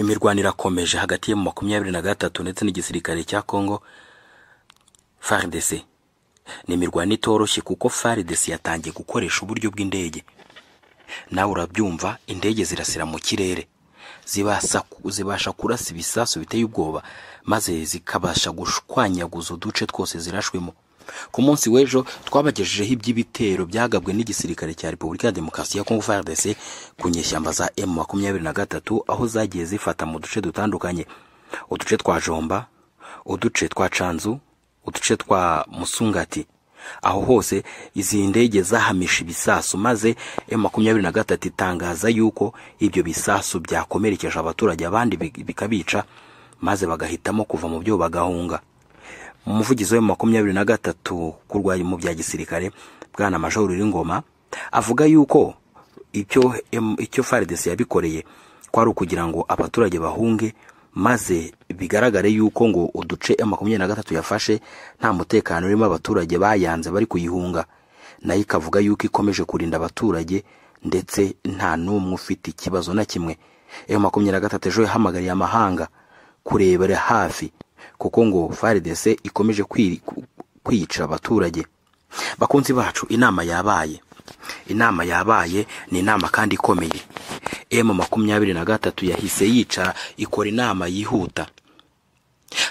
imirwano irakomeje hagati ya makumyabiri na gatatu ndetse n'igisirikare cya congo fardc ni imirwano itoroshye kuko fardc yatangiye gukoresha uburyo bw'indege nawe urabyumva indege zirasira mu kirere zibasha kurasa ibisasu biteye ubwoba maze zikabasha gushwanyaguza uduce twose zirashwemo ku munsi w'ejo twabagejejeho iby'ibitero byagabwe n'igisirikare cya repubulika ya demokarasi ya kongo frdc ku nyeshyamba za emu makumyabiri na gatatu aho zagiye zifata mu duce dutandukanye uduce twa jomba uduce twa canzu uduce twa musungati aho hose izi ndege zahamisha ibisasu maze makumyabiri na gatatu itangaza yuko ibyo bisasu byakomerekeje abaturage abandi bikabica maze bagahitamo kuva mu byo bagahunga umuvugizi we makumyabiri na gatatu kurwanya mu bya gisirikare bwana major Ngoma avuga yuko icyo icyo faridesi yabikoreye kwari ukugira ngo abaturage bahunge maze bigaragare yuko ngo uduce makumyabiri na gatatu yafashe nta mutekano urimo abaturage bayanze bari kuyihunga nayo ikavuga yuko ikomeje kurinda abaturage ndetse nta n'umwe ufite ikibazo na kimwe eyo makumyabiri na gatatu ejo yahamagariye amahanga kurebera hafi kuko ngo faridese ikomeje kwica abaturage bakunzi bacu inama yabaye inama yabaye ni inama kandi ikomeye emu makumyabiri na gatatu yahise yicara ikora inama yihuta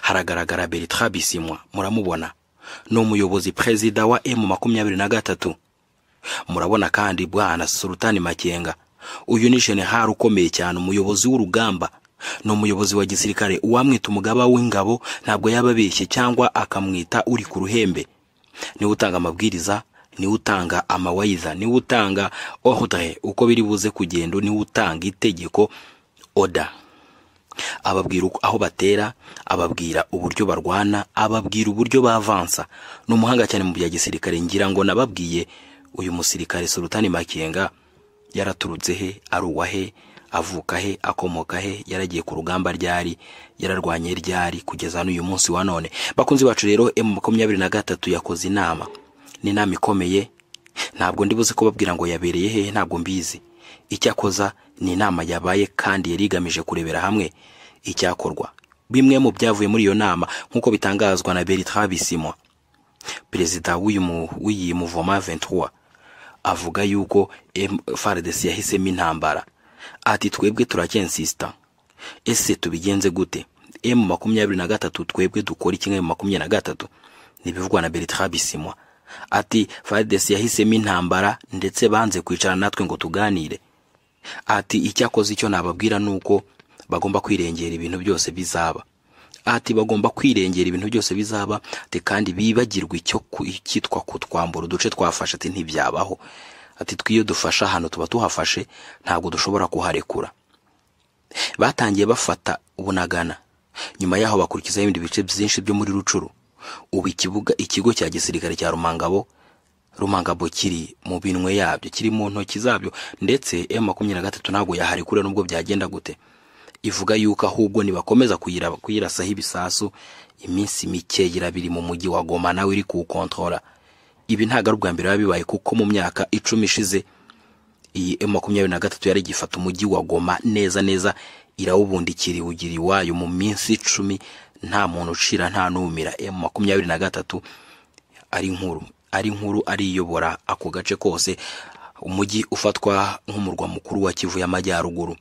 haragaragara beritra bisimwa muramubona ni umuyobozi perezida wa emu makumyabiri na gatatu murabona kandi bwana sultani makenga uyu ni jenehari ukomeye cyane umuyobozi w'urugamba ni umuyobozi wa gisirikare uwamwita umugaba w'ingabo ntabwo yaba abeshye cyangwa akamwita uri ku ruhembe niwe utanga amabwiriza niwe utanga amawayiza niwe utanga odahe uko biri buze kugenda niwe utanga itegeko oda ababwira aho batera ababwira uburyo barwana ababwira uburyo bavansa ni umuhanga cyane mu bya gisirikare ngira ngo nababwiye uyu musirikare Sultani Makenga yaraturutse he ari uwa he avuka he akomoka he yaragiye ku rugamba ryari yararwanye ryari kugeza n’uyu munsi wa none bakunzi bacu rero emu makumyabiri na gatatu yakoze inama ni inama ikomeye ntabwo ndibuze ko babwira ngo yabereye hehe ntabwo mbizi icyakoza ni inama yabaye kandi yari igamije kurebera hamwe icyakorwa bimwe mu byavuye muri iyo nama nk'uko bitangazwa na bertrand bisimwa perezida w'iyi muvoma ventura avuga yuko faridesi yahisemo intambara ati twebwe turacensisita ese tubigenze gute emu makumyabiri na gatatu twebwe dukora kimwe mu makumyabiri na gatatu ntibivugwa na bertrand bisimwa ati fadesi yahisemo intambara ndetse banze kwicara natwe ngo tuganire ati icyakoze icyo nababwira ni uko bagomba kwirengera ibintu byose bizaba ati bagomba kwirengera ibintu byose bizaba ati kandi bibagirwa icyo cyitwa kutwambura uduce twafashe ati ntibyabaho ati tw'iyo dufashe ahantu tuba tuhafashe ntabwo dushobora kuharekura batangiye bafata bunagana nyuma yaho bakurikizaho ibindi bice byinshi byo muri rucuru ubu ikibuga ikigo cya gisirikare cya rumangabo rumangabo kiri mu binwe yabyo kiri mu ntoki zabyo ndetse emu makumyabiri na gatatu ntabwo yaharekura nubwo byagenda gute ivuga yuko ahubwo nibakomeza kuyirasaho ibisasu iminsi mike irabiri mu mujyi wa goma nawe iri kuwukontora ibi ntabwo ari ubwa mbere biba bibaye kuko mu myaka icumi ishize iyi emu makumyabiri na gatatu yari igifata umujyi wa goma neza neza irawubundikira iwugira iwayo mu minsi icumi nta muntu ucira nta n'umira emu makumyabiri na gatatu ari nkuru ari nkuru ariyobora ako gace kose umujyi ufatwa nk'umurwa mukuru wa kivu y'amajyaruguru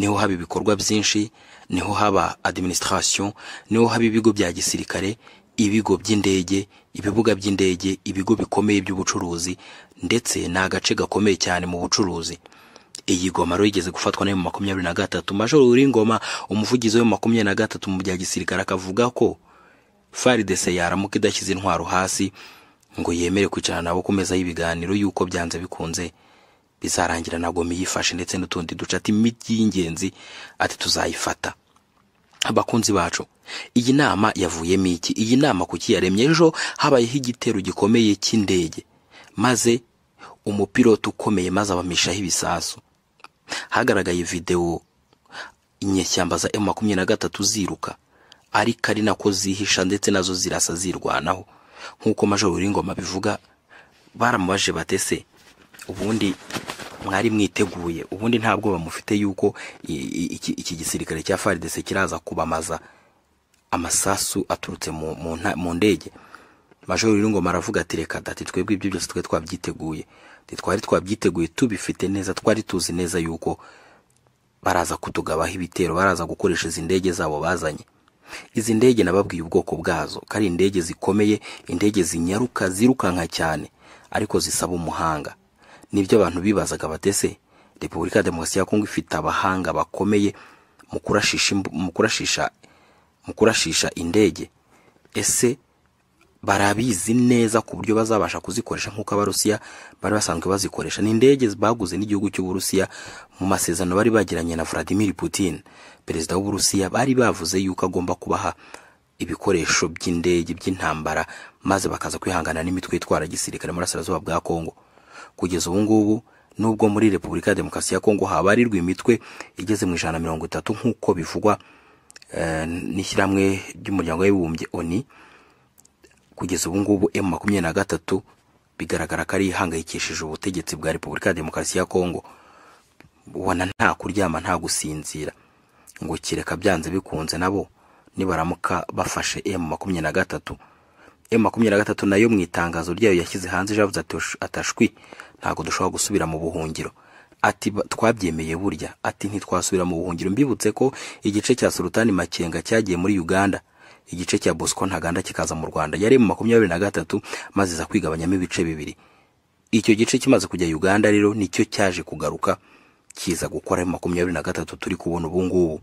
niho haba ibikorwa byinshi niho haba adiminisitirasiyo niho haba ibigo bya gisirikare ibigo by'indege ibibuga by'indege ibigo bikomeye by'ubucuruzi ndetse ni agace gakomeye cyane mu bucuruzi iyi goma rero igeze gufatwa nayo mu makumyabiri na gatatu majoro ingoma umuvugizi we makumyabiri na gatatu mu bya gisirikare akavuga ko faridese yaramuka idashyize intwaro hasi ngo yemere kwicarana nabo ku meza y'ibiganiro y'uko byanze bikunze bizarangira ntabwo miyifashe ndetse n'utundi duce ati y'ingenzi ati tuzayifata abakunzi bacu iyi nama yavuyemo iki iyi nama kuki yaremye ejo habayeho igitero gikomeye cy'indege maze umupiloti ukomeye maze abamishaho ibisasu hagaragaye videwo inyeshyamba za emu makumyabiri na gatatu ziruka ariko ari nako zihisha ndetse nazo zirasa zirwanaho nk'uko majoro w'ingoma bivuga baramubaje batese ubundi mwari mwiteguye ubundi nta bwoba mufite y'uko iki gisirikare cya faridese kiraza kubamaza amasasu aturutse mu ndege majoro rero maravuga ati reka dati twebwe ibyo byose twe twabyiteguye twari twabyiteguye tubifite neza twari tuzi neza y'uko baraza kutugabaho ibitero baraza gukoresha izi ndege zabo bazanye izi ndege nababwiye ubwoko bwazo ko ari indege zikomeye indege zinyaruka zirukanka cyane ariko zisaba umuhanga nibyo abantu bibazaga batese repubulika ya demokarasi ya kongo ifite abahanga bakomeye mu kurashisha indege ese barabizi neza ku buryo bazabasha kuzikoresha nk'uko abarusiya bari basanzwe bazikoresha ni indege baguze n'igihugu cy'uburusiya mu masezerano bari bagiranye na Vladimir Putin perezida w'uburusiya bari bavuze yuko agomba kubaha ibikoresho by'indege by'intambara maze bakaza kwihangana n'imitwe itwara gisirikare mu burasirazuba bwa kongo kugeza ubu ngubu nubwo muri repubulika ya demokarasi ya kongo habarirwa imitwe igeze mu ijana mirongo itatu nk'uko bivugwa eh, n'ishyirahamwe ry'umuryango w'abibumbye oni kugeza ubu ngubu emu makumyabiri na gatatu bigaragara ko ari ihangayikishije ubutegetsi bwa repubulika ya demokarasi ya kongo ubona nta kuryama nta gusinzira ngo kireka byanze bikunze nabo nibaramuka bafashe emu makumyabiri na gatatu emu makumyabiri na gatatu nayo mu itangazo ryayo yashyize hanze ati atashwi ntabwo dushobora gusubira mu buhungiro ati twabyemeye burya ati ntitwasubira mu buhungiro mbibutse ko igice cya sultani makenga cyagiye muri uganda igice cya bosco ntaganda kikaza mu rwanda yari mu makumyabiri na gatatu maze iza kwigabanyamo ibice bibiri icyo gice kimaze kujya uganda rero nicyo cyaje kugaruka kiza gukora makumyabiri na gatatu turi kubona ubu ngubu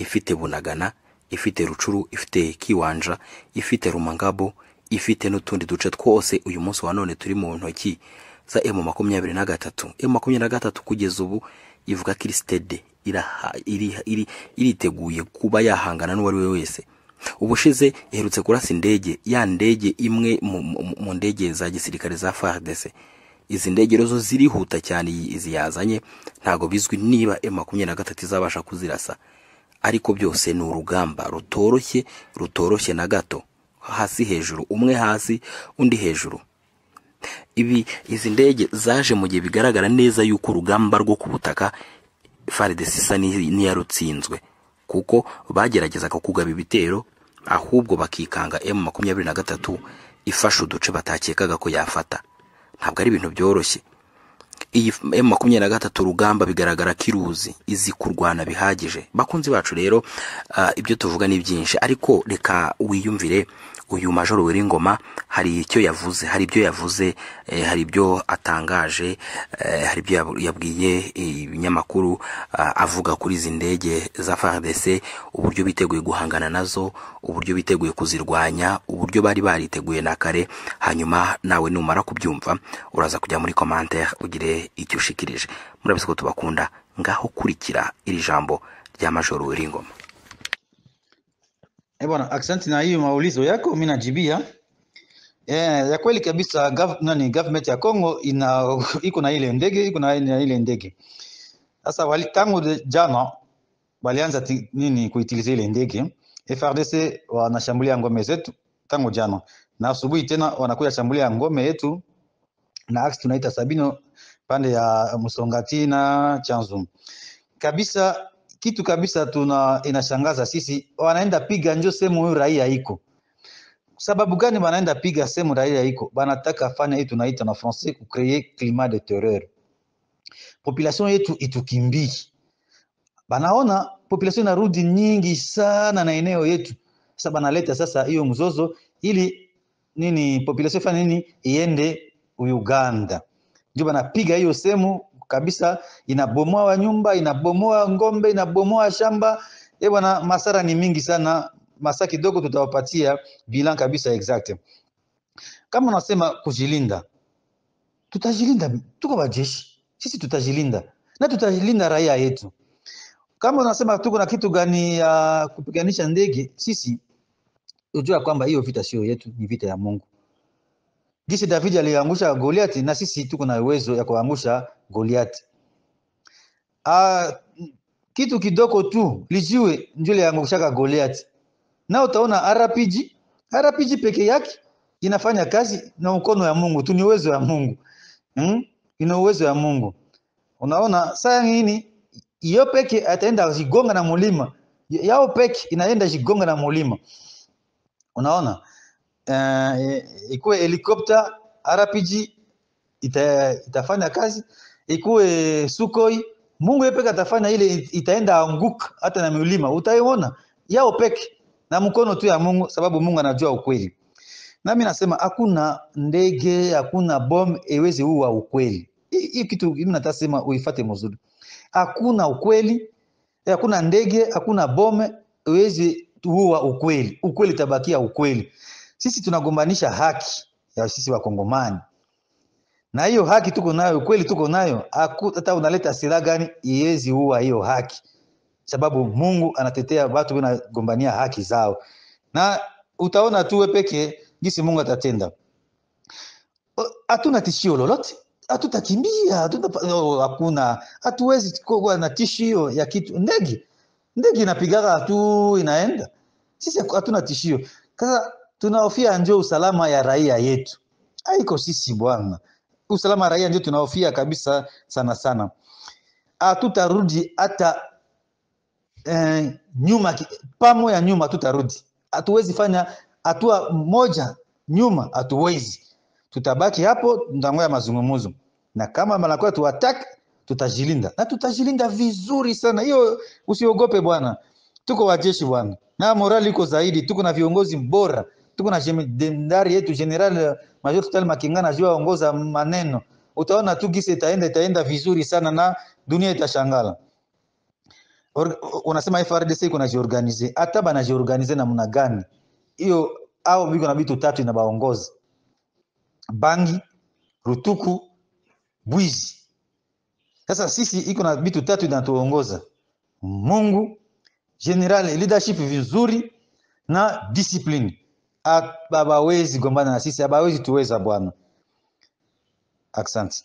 ifite bunagana ifite rucuru ifite kiwanja ifite rumangabo ifite n'utundi duce twose uyu munsi wa none turi mu ntoki za emu makumyabiri na gatatu emu makumyabiri na gatatu kugeza ubu ivuga ko iri sitede iriteguye kuba yahangana n'uwo ari we wese ubushize iherutse kurasa indege ya ndege imwe mu ndege za gisirikare za fardese izi ndege zo zirihuta cyane izi yazanye ntabwo bizwi niba emu makumyabiri na gatatu izabasha kuzirasa ariko byose ni urugamba rutoroshye rutoroshye na gato hasi hejuru umwe hasi undi hejuru ibi izi ndege zaje mu gihe bigaragara neza yuko urugamba rwo ku butaka faridesi isa n'iyarutsinzwe kuko bageragezaga kugaba ibitero ahubwo bakikanga emu makumyabiri na gatatu ifashe uduce batakekaga ko yafata ntabwo ari ibintu byoroshye iyi emu makumyabiri na gatatu rugamba bigaragara ko iruzi izi kurwana bihagije bakunzi bacu rero ah, ibyo tuvuga ni byinshi ariko reka wiyumvire uyu majoro w'ingoma hari icyo yavuze hari ibyo yavuze eh, hari ibyo atangaje eh, hari ibyo yabwiye ibinyamakuru eh, avuga kuri izi ndege za FARDC uburyo biteguye guhangana nazo uburyo biteguye kuzirwanya uburyo bari bariteguye na kare hanyuma nawe numara kubyumva uraza kujya muri commentaire ugire icyo ushikirije murabizi ko tubakunda ngaho kurikira iri jambo rya majoro w'ingoma Eh, bwana asante na hiyo maulizo yako, mimi najibia Eh, ya kweli kabisa gov, nani, government ya Kongo ina iko na ile ndege iko na ile ndege sasa, wali tangu jana walianza nini kuitiliza ile ndege FRDC, wanashambulia ngome zetu tangu jana na asubuhi tena wanakuja shambulia ngome yetu na aksi tunaita Sabino pande ya Msongatina Chanzu kabisa kitu kabisa tuna inashangaza sisi, wanaenda piga njo sehemu huyu raia iko. Sababu gani wanaenda piga sehemu raia iko? wanataka fanya hii tunaita na français kucreer climat de terreur, population yetu itukimbii Banaona population inarudi nyingi sana na eneo yetu, sasa banaleta sasa hiyo mzozo ili nini, population fanya nini iende Uganda, ndio banapiga hiyo sehemu kabisa, inabomoa nyumba, inabomoa ng'ombe, inabomoa shamba. e bwana, masara ni mingi sana. Masa kidogo tutawapatia bilan kabisa exact. Kama unasema kujilinda, tutajilinda, tuko wajeshi sisi, tutajilinda na tutajilinda raia yetu. Kama unasema tuko na kitu gani ya uh, kupiganisha ndege, sisi ujua kwamba hiyo vita sio yetu, ni vita ya Mungu. Jinsi David aliangusha Goliati, na sisi tuko na uwezo ya kuangusha Goliati. Ah, kitu kidogo tu lijiwe ndio liangushaka Goliati. Na utaona RPG, RPG peke yake inafanya kazi na mkono ya Mungu tu, ni uwezo ya Mungu hmm? Ina uwezo ya Mungu. Unaona saa nini hiyo peke ataenda jigonga na mulima yao peke inaenda jigonga na mulima, unaona uh, ikuwe helikopta RPG ita, itafanya kazi, ikuwe sukoi Mungu yeye peke atafanya ile, itaenda anguka hata na milima utaiona yao peke na mkono tu ya Mungu, sababu Mungu anajua ukweli. Nami nasema hakuna ndege, hakuna bomu iweze uwa ukweli. Hii kitu mimi natasema uifate mzuri. Hakuna ukweli, hakuna ndege, hakuna bomu iweze uwa ukweli. Ukweli tabakia ukweli. Sisi tunagombanisha haki ya sisi Wakongomani, na hiyo haki tuko nayo, kweli tuko nayo. Hata unaleta silaha gani iwezi huwa hiyo haki, sababu Mungu anatetea watu wanagombania haki zao, na utaona tu wewe pekee jinsi Mungu atatenda. Hatuna tishio lolote, hatutakimbia, hakuna hatuwezi kuwa na tishio ya kitu. Ndege ndege inapigaga tu inaenda, sisi hatuna tishio sasa tunahofia ndio usalama ya raia yetu, haiko sisi bwana. Usalama ya raia ndio tunahofia kabisa sana sana. Hatutarudi hata eh, nyuma pamo ya nyuma hatutarudi, hatuwezi fanya hatua moja nyuma, hatuwezi. Tutabaki hapo, tutangoja mazungumzo, na kama malakuwa tuwataki, tutajilinda na tutajilinda vizuri sana. Hiyo usiogope bwana, tuko wajeshi bwana, na morali iko zaidi, tuko na viongozi bora tuko na jemedari yetu General eh, Major Vital Makenga najua ongoza maneno, utaona tu gisi itaenda itaenda vizuri sana na dunia itashangala. Unasema FRDC iko na jiorganize, hata bana jiorganize namna gani? Hiyo au biko na vitu tatu na baongozi bangi, rutuku, bwizi. Sasa sisi iko na vitu tatu inatuongoza Mungu, general leadership vizuri na discipline hawawezi ah, gombana na sisi, abawezi tuweza Bwana. Asante.